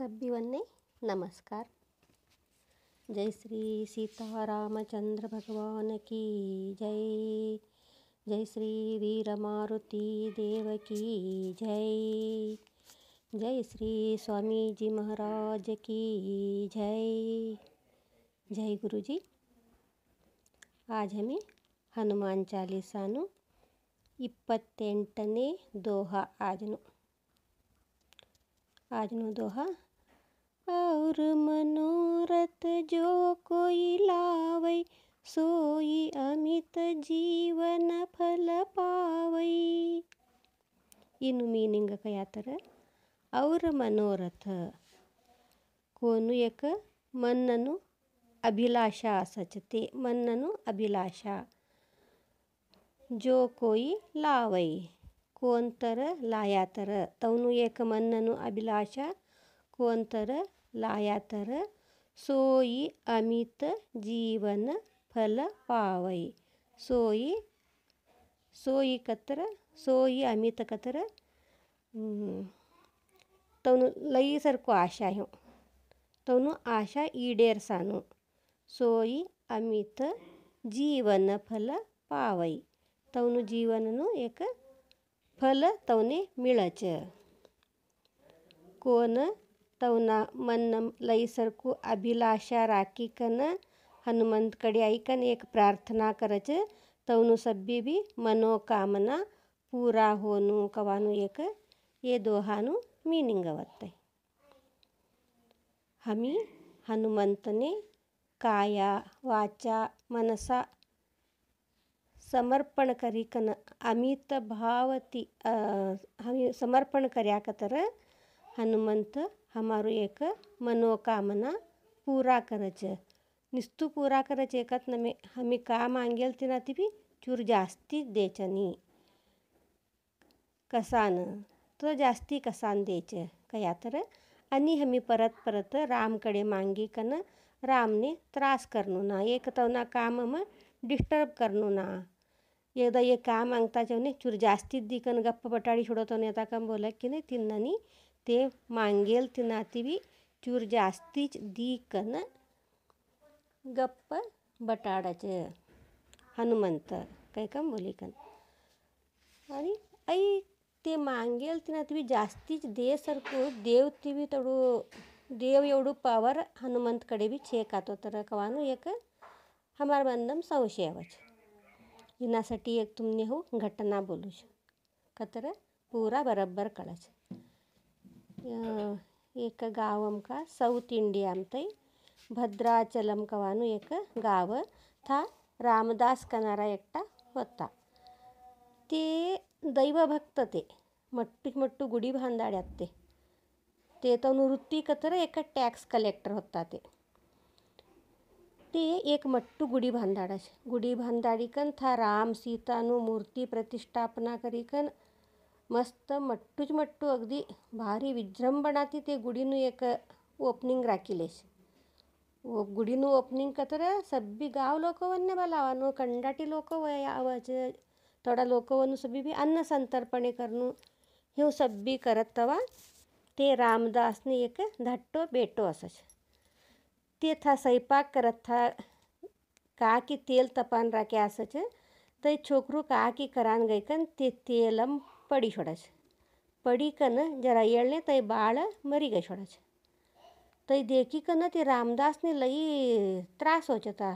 सभ्यवे नमस्कार जय श्री सीता रामचंद्र भगवान की जय जय श्री वीर मारुति देव की जय जय श्री स्वामी जी महाराज की जय जय गुरु जी आज हमें ಹನುಮಾನ್ ಚಾಲೀಸಾನು ಇಪ್ಪತ್ತೆಂಟನೇ ದೋಹ ಆಜನು ಆಜನು ದೋಹ और मनोरथ जो कोई लावै सोई अमित ಜೀವನ ಫಲ ಪಾವೈ ಇನ್ನು ಮೀನಿಂಗ ಯಾತರ ಅವರ ಮನೋರಥ ಕೋನು ಯಕ ಮನ್ನನು ಅಭಿಲಾಷ ಸಚತೆ ಮನ್ನನು ಅಭಿಲಾಷ ಜೋ ಕೋಯಿ ಲಾವೈ ಕೋಂತರ ಲಾಯಾತರ ತವನು ಏಕ ಮನ್ನನು ಅಭಿಲಾಷ ಕೋಂತರ ಲಾಯಾತರ ಸೋಯಿ ಅಮಿತ ಜೀವನ ಫಲ ಪಾವೈ ಸೋಯಿ ಸೋಯಿ ಕತ್ತರ ಸೋಯಿ ಅಮಿತ ಕತರ ತವನು ಲೈ ಸರ್ಕು ಆಶಾ ಹ್ಯೂ ತವನು ಆಶಾ ಈಡೇರ್ಸಾನು ಸೋಯಿ ಅಮಿತ ಜೀವನ ಫಲ ಪಾವೈ ತವನು ಜೀವನನು ಏಕ ಫಲ ತವನೆ ಮಿಳಚ ಕೋನ ತವ್ನ ಮನ್ನಂ अभिलाषा राखी ರಾಕಿಕನ हनुमंत कड़े आईकन एक प्रार्थना करच तवनु सभी भी मनोकामना पूरा होनु कवानु एक ये दोहानु मीनिंग अवत्ते हमी हनुमंत ने काया वाचा मनसा समर्पण करिकन अमित भावती हमी समर्पण कर हनुमंत हमारो एक मनोकामना पूरा करे छे पूरा करे छे एकत हमें काम मांगेल तेना ती भी चूर जास्ती देचनी कसान तो जास्ती कसान द्यायचं कया तर आणि हमी परत परत कड़े मांगी कन राम ने त्रास करनू ना एक तवना तो काम मग डिस्टर्ब करनू ना एकदा ये काम मांगता जेवणे चूर जास्ती दी कन गप्प बटाडी सोडतो नेता कम बोला की नाही नहीं ते मांगेल तिनातीवी चूर जास्तीच दीकन गप्प बटाडाचे हनुमंत काय का बोलिकन आणि आई ते मांगेल ती तुम्ही जास्तीच दे सरकू देव तिवी तडू देव एवढू पावर हनुमंतकडे बी छेकातो तर कवानू एक हमार बंदम संशयावच इनासाठी एक तुम्ही हो घटना बोलूच तर पुरा बरोबर कळच एक गावं का साऊथ इण्डियां तै भद्राचलम कवानु एक गाव था रामदास कनारा एकटा होता ते दैवभक्त ते मट्टू मट्टू गुढी भांदाड्यात ते ते तो नृत्ती कतर एक टॅक्स कलेक्टर होता ते ते एक मट्टू गुढी भांदाडा गुढी कन था राम सीतानु मूर्ती प्रतिष्ठापना कन મસ્ત મટ્ટું જ મટ્ટું અગदी ભારી વિજૃંભણાથી તે ગુડીનું એક ઓપનિંગ રાખી લે છે ગુડીનું ઓપનિંગ કતરે સભી ગાવ લોકોને બોલાવવાનું કંડાટી લોકો આવે છે થોડા લોકોનું સભી બી અન્ન સંતર્પણે કરવું એવું સભી કરત તવા તે રામદાસની એક ધાટો બેટો હશે છે તે થા સૈપાક કરત થા કાકી તેલ તપાન રાખ્યા હશે છે તો એ છોકરું કાકી કરાન ગઈ કન તે તેલમ પડી છોડે છે પડીકન જરા એળને તઈ બાળ મરી ગઈ છોડે છે તઈ દેખીકન તે રામદાસને લઈ ત્રાસ હોચતા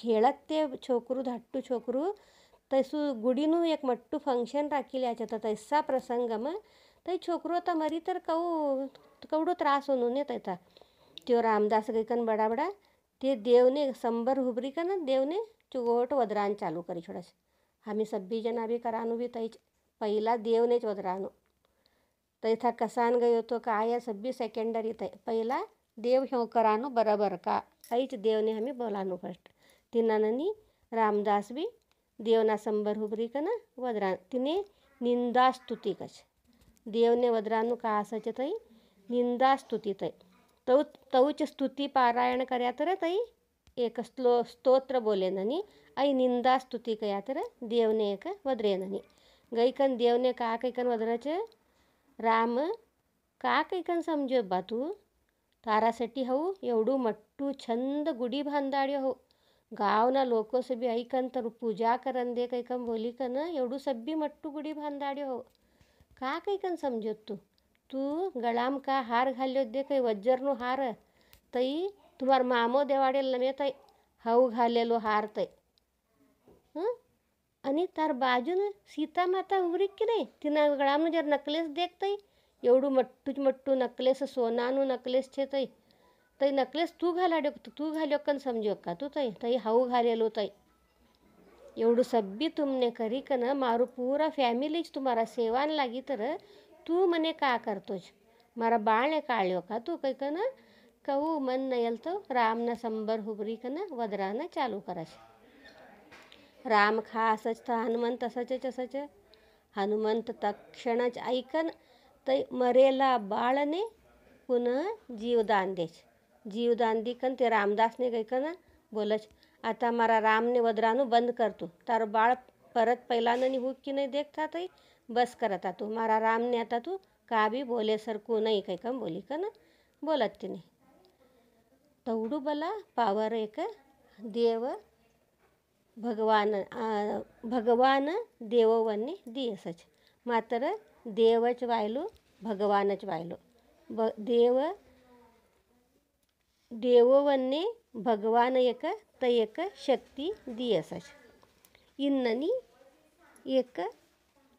ખેળત તે છોકરું ધાટું છોકરું તૈસું ગુડીનું એક મોટું ફંક્શન રાખી છે તો તૈસા પ્રસંગમાં તઈ છોકરો તો મરી તર કહું કવડો ત્રાસ होनो ને તૈતા त्यो रामदास गईकन बड़ा बड़ा ते देव ने संबर हुबरी का ना देव ने चुगोट वदरान चालू करी छोड़ा हमें सब भी जना भी करानू भी तई पहिला देवनेच वद्रानो तर इथा कसान गयो तो काया या सबी सेकेंडरीत आहे पहिला देव हव करानो बरोबर का आईच देवने हमी बोलानो फर्स्ट तिनननी रामदास बी देवनासंबर हुबरी कन वद्रान तिने निंदा कछ देवने वदरानो का निंदा स्तुति तई तौ तवच स्तुती पारायण करा तर तई एक स्लो स्तोत्र निंदा आई कया तर देवने एक वद्रेननी देव ने का કઈકન વદરે राम राम का कैकन समजे बा तू तारा तारासाठी हऊ एवढू मट्टू छंद गुढी भांदाड्यो हो गावना भी आई ऐकन तर पूजा करन दे कैकन बोली कन एवढू सभी मट्टू गुढी भांदाड्यो हो का कैकन समजत तू तू गळाम का हार घाल्यो दे वज्जर नू हार तई तुम्हार मामो देवाडे नमे तई हऊ घालेलो हार तई आणि तार बाजून सीतामाता उरी की नाही तिना गळામાં જરા નકલેસ દેખતઈ एवढं मट्टूच मट्टू नकलेस सोनानू नकलेस छे तई तई नकलेस तू घालाड्यो तू घाल्यो कन समजो का तू तई तई हाऊ घालेलो तई एवढं सब्बी तुमने करी कन मारू पूरा फॅमिलीच तुम्हाला सेवान लागी तर तू मने का करतोच मारा बाळने काढल्यो का तू काही कन कहू मन नयल तो रामना संबर हुबरी कन वदरानं चालू कराश राम खा असंच तर हनुमंत असंच असंच हनुमंत तक्षणच ऐकन ते मरेला बाळने पुन्हा जीवदान देच जीवदान दिकन ते रामदासने कैकन बोलच आता मारा रामने वद्रानु बंद करतो तर बाळ परत पहिलानं हु की नाही देखता तई बस करता तू मारा रामने आता तू का बी बोले सरकू नाही काही कम बोली का ना बोलत तिने तवडू बला पावर एक देव भगवान भगवान देवोवन्य दियसच मात्र देवच वायलो भगवानच वायलो ब देव देवोवन्ये भगवान एक एक शक्ती दियसच इन्ननी एक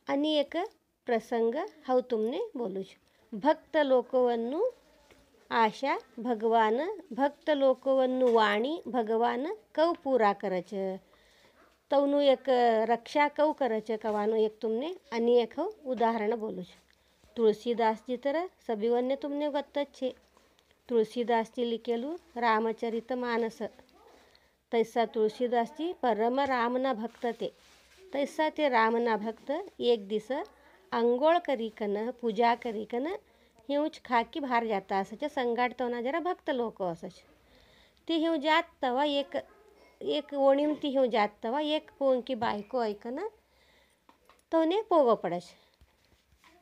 एक प्रसंग हाऊ तुमने बोलूच भक्त लोकवनु आशा भगवान भक्त लोकवनु वाणी भगवान कव पुरा करच तवनू एक रक्षा कौ करायचं कवानो एक तुमने एक उदाहरण बोलूच जी तर तुमने तुम्ही छे आहे जी लिखेलू रामचरित मानस तैसा जी परम राम ना भक्त ते तैसा ते राम भक्त एक दिस अंगोळ करी कन पूजा करी कन हिऊच खाकी भार जाता असं संघाट तवना जरा भक्त लोक असच ते हिऊ जात तवा एक एक ओणिमती जात तवा एक पोंकी बायको ऐकना तोने पोगो पडस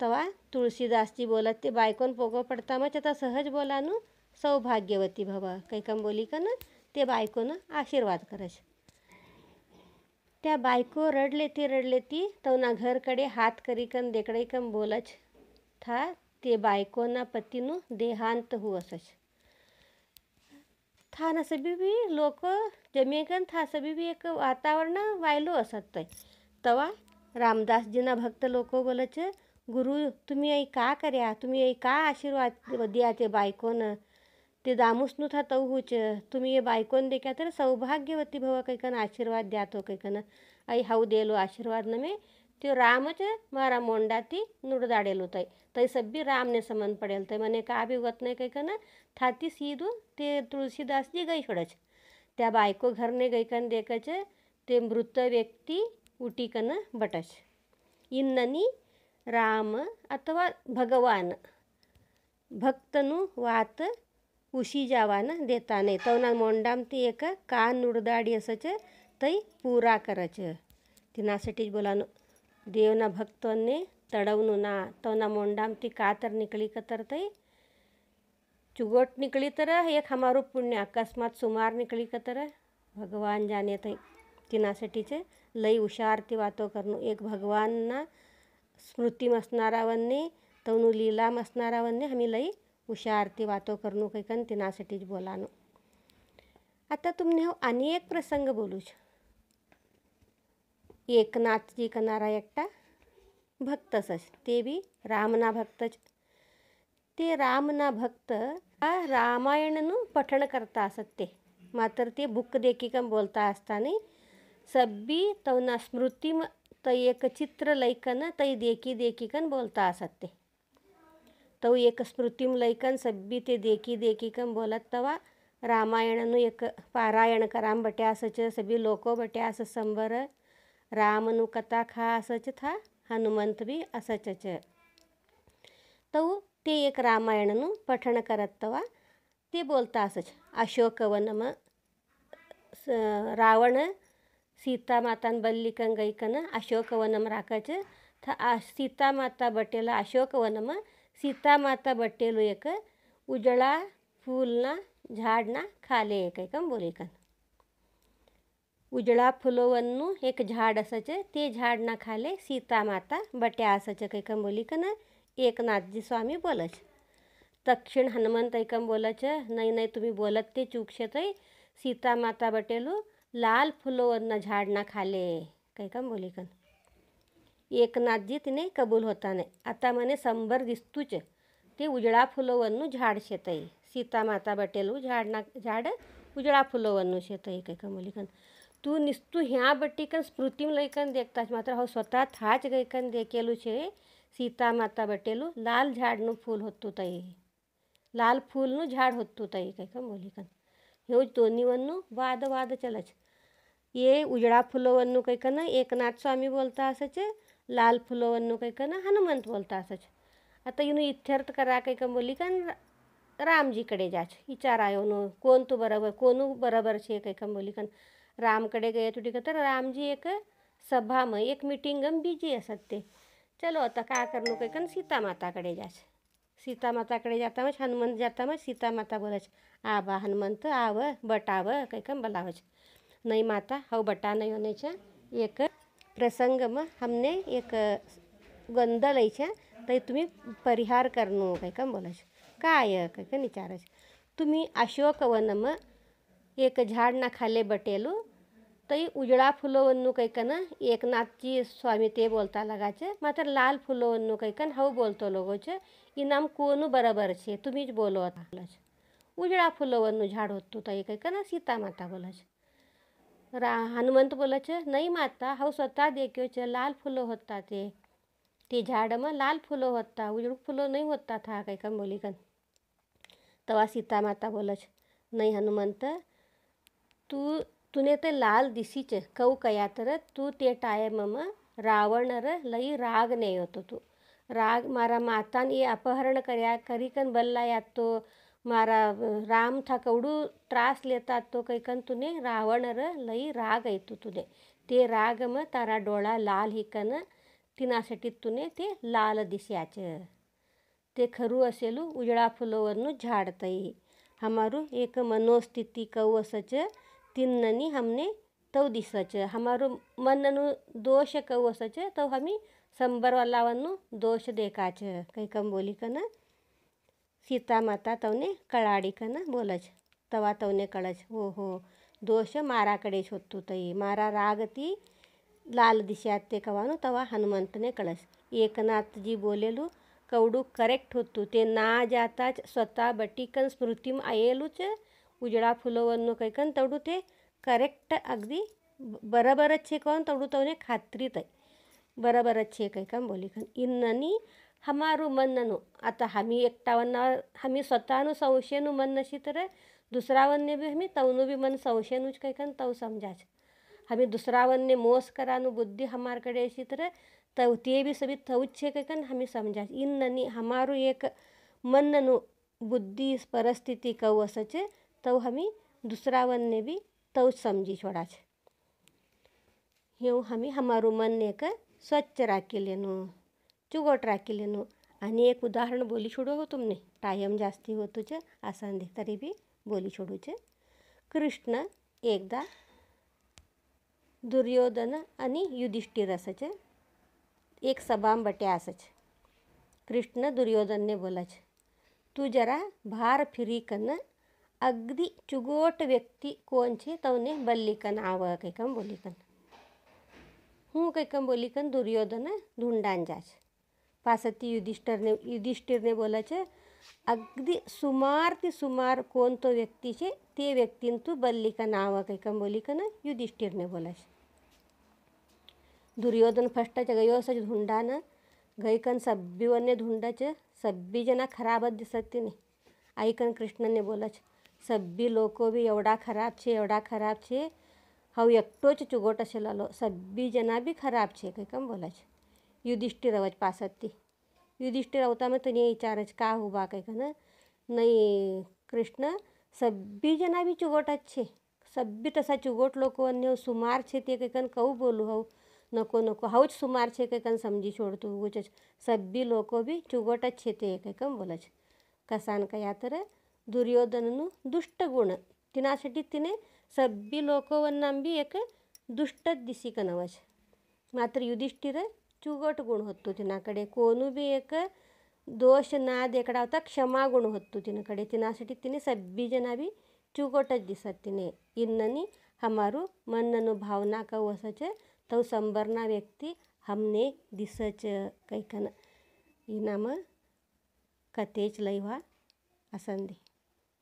तवा जी बोलत ते बायकोन पोगो पडता मग आता सहज बोलानू सौभाग्यवती भव कम बोली का ना ते बायकोन आशीर्वाद करस त्या बायको रडले ती रडले ती तवना घरकडे हात देकडे कम बोलच था ते बायकोना पतीनू देहांत हू असच थान असं बी लोक जे था का बी एक वातावरण वायलो असत तवा रामदासजीना जीना भक्त लोक च गुरु तुम्ही आई का कर्या तुम्ही आई का आशीर्वाद द्या ते न ते दामुसनु न था तौहूच तुम्ही हे बायकोन देख्या तर सौभाग्यवती भव कैकन आशीर्वाद द्या तो कैकन आई हाऊ देलो आशीर्वाद न मी तो रामच मरा मोंडाती नुडदाडेलो होत सब भी राम ने समन पडेल माने का भी गत नाही काही थाती सीदू दू ते तुळशीदासजी गैशच त्या बायको घरने गईकन देखचे ते मृत व्यक्ती उटीकन बटच ಇನ್ನನಿ ರಾಮ ಅಥವಾ ಭಗವಾನ್ ಭಕ್ತನು ವಾತ ಉಷಿ ಜಾವಾನ ದೇತಾನೆ ತವನ ಮೊಂಡಾಮತಿ ಏಕ ಕಾನ್ ನುಡದಾಡಿ ಅಸಚ ತೈ ಪೂರಾ ಕರಚ ತಿನಾಸಟಿ ಬೋಲಾನು ದೇವನ ಭಕ್ತನ್ನೇ ತಡವನು ನಾ ತವನ ಮೊಂಡಾಮತಿ ಕಾತರ ನಿಕಳಿ ಕತರ ತೈ चुगट निकली तर एक हमारो पुण्य अकस्मात सुमार निकली का तर भगवान जाने तई तिनासाठीचे लई हुशार ती वातो करणं एक भगवानना स्मृतीम असणारावांनी लीला मसणारा असणारावांनी आम्ही लई हुशार ती वातो करणू कन तिनासाठीच बोलानो आता तुमने हो अनेक प्रसंग बोलूच एकनाथजी करणारा एकटा भक्तच ते बी रामना भक्तच ते रामना भक्त भक्त रामायणनु करता असत ते मात्र ते बुक બુક बोलता असताना सब्बी तवना स्मृतिम तै एक चित्र लैकन तै देखी देखिकन बोलता असत ते तव एक स्मृतीम लैकन सब्बी ते देखी देखिकन बोलत तवा रामायणनु एक पारायण कराम बटे असच सभी लोको बट्या अस संबर रामनु कथा खा असच था हनुमंत भी असच तव તે એક રામાયણનું પઠન કરતવ તે બોલતા છે અશોકવનમ રાવણ સીતા માતાન બલ્લિકંગૈકન અશોકવનમ રાકાચ થા સીતા માતા બટેલ અશોકવનમ સીતા માતા બટેલ એક ઉજળા ફૂલના ઝાડના ખાલે એક કમ બોલે કન ઉજળા ફૂલોવનું એક ઝાડ અસચે તે ઝાડના ખાલે સીતા માતા બટ્યાસચે કય કમ બોલી કન एकनाथजी स्वामी बोलच तक्षण हनुमंत एकम बोलच नहीं नहीं तुम्ही बोलत ते चूक छे तई सीता माता बटेलू લાલ ફૂલોના ઝાડના ખાલે કંઈ કામ બોલી કન એકનાથજી તેને કબૂલ હોતાને આતા મને સંબર દિસતું છે તે ઉજળા ફૂલોવનનું ઝાડ છે તઈ સીતા માતા બટેલું ઝાડના ઝાડ ઉજળા ફૂલોવનનું છે તઈ કંઈ કામ બોલી કન તું નિસ્તું હ્યાં બટી કન સ્મૃતિમ લઈ કન દેખતા જ માત્ર હવે સ્વતઃ થા જ ગઈ કન દેખેલું છે સીતામાતા બટેલું લાલ ઝાડનું ફૂલ હોતું તઈ લાલ ફૂલનું ઝાડ હોતું તઈ કંઈક બોલીકન એવું જ દોનીવનું વાદ વાદ ચલે છે એ ઉજળા ફૂલોવનનું કંઈક ને એકનાથ સ્વામી બોલતા હશે છે લાલ ફૂલોવનનું કંઈક ને હનુમંત બોલતા હશે છે आता इनु इत्यर्थ करा काही कंबोली कन रामजीकडे जाच विचार आयो नो कोण तू बरोबर कोणू बरोबर छे काही कंबोली कन रामकडे गये तुटी तर रामजी एक सभाम एक मिटिंगम बिजी असत ते ચલો હતા કાકરનું કંઈક ને સીતા માતા કડે જાય છે સીતા માતા કડે જતા હોય છે હનુમંત જતા હોય સીતા માતા બોલે છે આ બા હનુમંત આવ બટાવ કંઈક બોલાવે છે નહીં માતા હવ બટા નહીં હોને છે એક પ્રસંગમાં અમને એક ગંધ લઈ છે તો तुम्ही परिहार करणं काही का बोलायचं काय काही का विचारायचं तुम्ही अशोकवनम एक झाड ना खाले बटेलू तई ಉಜಳಾ ಫುಲವನ್ನು ಕೈಕನ ಏಕನಾಥ್ಜಿ ಸ್ವಾಮಿ ತೇ ಬೋಲ್ತಾ ಲಗಾಚೆ ಮಾತ್ರ ಲಾಲ್ ಫುಲವನ್ನು ಕೈಕನ್ ಹವು ಬೋಲ್ತೋ ಲೋಗೋಚೆ ಈ ನಮ್ಮ ಕೋನು ಬರಬರ છે તુમી જ બોલો હતા ઉજળા ફૂલોવનનું ઝાડ હતું તો એ કંઈ કરે સીતા માતા બોલે છે રા હનુમંત બોલે છે નહીં માતા હવે સ્વતા દેખ્યો છે લાલ ફૂલો હતા તે તે ઝાડમાં લાલ ફૂલો હતા ઉજળું ફૂલો નહીં હોતા થા કંઈ કમ બોલી કન તવા સીતા માતા બોલે છે નહીં હનુમંત તું तुने ते लाल दिसीचे कौ कया तर तू ते टाय रावण र लई राग होतो तू राग मारा मातान ये अपहरण कर्या करिकन बल्ला यात तो मारा राम था कवडू त्रास लेता तो कैकन तुने रावण र लई राग येतो तुने ते राग म तारा डोळा लाल हिकन तिनासाठी तुने ते लाल दिस्याच ते खरू असेलू उजळा फुलोवरनं झाडतई हमारू एक मनोस्थिती कवसचं हमने ತಿನ್ನನಿ ಹಮ್ನೆ ತವ್ ದಿಸಚ ಹಮಾರು ಮನ್ನನು ದೋಷ ಕವ ಸಚ ತವ್ ಹಮಿ ಸಂಬರ್ ವಲ್ಲಾವನ್ನು ದೋಷ ದೇಕಾಚ ಕೈಕಂ ಬೋಲಿಕನ सीता माता तवने कळाडीकन बोलच तवा तवने कळच हो हो दोष मारा कड़े शोधतो तई मारा राग ती लाल दिशा ते कवानु तवा हनुमंतने एकनाथ जी बोलेलू कवडू करेक्ट होतो ते ना जाता स्वतः बटीकन स्मृतिम स्मृतीम च ಉಜಡಾ ಪುಲೋವನ್ನು ಕೈಕೊಂಡು ತವಡು ते ಕರೆಕ್ಟ್ ಅಗದಿ ಬರಬರ ಚೇಕೊಂಡು ತವಡು ತವನೆ ಖಾತ್ರಿ ತೈ બરાબર જ છે કંઈ કામ બોલી ખન ઇન્નની હમારું મનનું આતા હમી એકટાવના હમી સ્વતાનું સંશયનું મન નશી તરે દુસરાવનને બી હમી તવનું બી મન સંશયનું જ કંઈ ખન તવ સમજા છે હમી દુસરાવનને મોસ કરાનું બુદ્ધિ હમાર કડે એસી તરે તવ તે બી સભી થવું જ છે કંઈ ખન હમી સમજા છે ઇન્નની હમારું એક મનનું બુદ્ધિ પરિસ્થિતિ કહું હશે છે તો હમી દુસરાવનને બી તો સમજી છોડા છે એવું હમી અમારું મનને એક સ્વચ્છ રાખી લેનું ચુગોટ રાખી લેનું આની એક ઉદાહરણ બોલી છોડો હો તમને ટાઈમ જાસ્તી હોતું છે આસાન દેખતરી બી બોલી છોડું છે કૃષ્ણ એકદા દુર્યોધન અને યુધિષ્ઠિર હશે છે એક સભામાં બટ્યા હશે છે કૃષ્ણ દુર્યોધનને બોલે છે તું જરા ભાર ફ્રી કરીને अगदी चुगोट व्यक्ति કોણ છે તમને બલ્લિકન આવ કંઈ કમ બોલિકન હું કંઈ કમ બોલિકન દુર્યોધન ધૂંડાંજા છે પાસેથી યુધિષ્ઠરને યુધિષ્ઠિરને બોલે છે અગદી સુમારથી સુમાર કોણ તો વ્યક્તિ છે તે વ્યક્તિને તું બલ્લિકન આવ કંઈ કમ બોલિકન યુધિષ્ઠિરને બોલે છે દુર્યોધન ફર્સ્ટ જ ગયો સજ ધૂંડાન ગઈકન સભ્યોને ધૂંડા છે સભ્ય જણા ખરાબ જ દિસતી નહીં આઈકન કૃષ્ણને બોલે છે સભ્ય લોકો બી એવડા ખરાબ છે એવડા ખરાબ છે હવે એકટો જ ચુગોટ આशिल्लो सगळीं जाणां बी खराब છે કંઈ કેમ બોલે છે યુધિષ્ઠિર જ પાસતથી યુધિષ્ઠિર આવતામાં તને વિચારે છે કા ઊભા કંઈક ને નહીં કૃષ્ણ સભ્ય જણા બી ચુગોટ જ છે સભ્ય તસા ચુગોટ લોકો અને સુમાર છે તે કંઈક કહું બોલું હવ નકો નકો હવ જ સુમાર છે કંઈક સમજી છોડતું એવું જ સભ્ય લોકો બી ચુગોટ જ છે તે કંઈક બોલે છે કસાન કયા તરે ದುರ್ಯೋಧನನು ದುಷ್ಟ ಗುಣ ತಿನ್ನ ಸಟ್ಟಿ ಸಬ್ಬಿ ಲೋಕವನ್ನು ಬಿ ಏಕೆ ದುಷ್ಟದ ದಿಸಿಕನವಚ ಮಾತ್ರ ಯುಧಿಷ್ಠಿರ ಚೂಗೋಟ ಗುಣ ಹೊತ್ತು ಕಡೆ ಕೋನು ಬಿ ಏಕ ದೋಷ ನಾದ ಕಡೆ ಕ್ಷಮಾ ಗುಣ ಹೊತ್ತು ದಿನಕಡೆ ತಿನ್ನಸಟಿ ತಿನ್ನೆ ಸಬ್ಬಿ ಜನ ಬಿ ಚೂಗೋಟ ದಿಸತ್ತಿನೇ ಇನ್ನನಿ ಹಮಾರು ಮನ್ನನು ಭಾವನಾ ಕವು ಹೊಸಚ ತವ ಸಂಬರ್ನ ವ್ಯಕ್ತಿ ಹಮ್ನೆ ದಿಸಚ ಕೈಕನ ಈ ನಮ್ಮ ಕಥೆ ಚೈವ ಅಸಂದಿ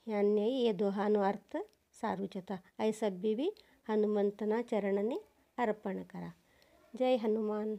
यानी ये दोहानुअर्थ सारुजता ऐ सभी भी हनुमंतना चरण ने अर्पण करा जय हनुमान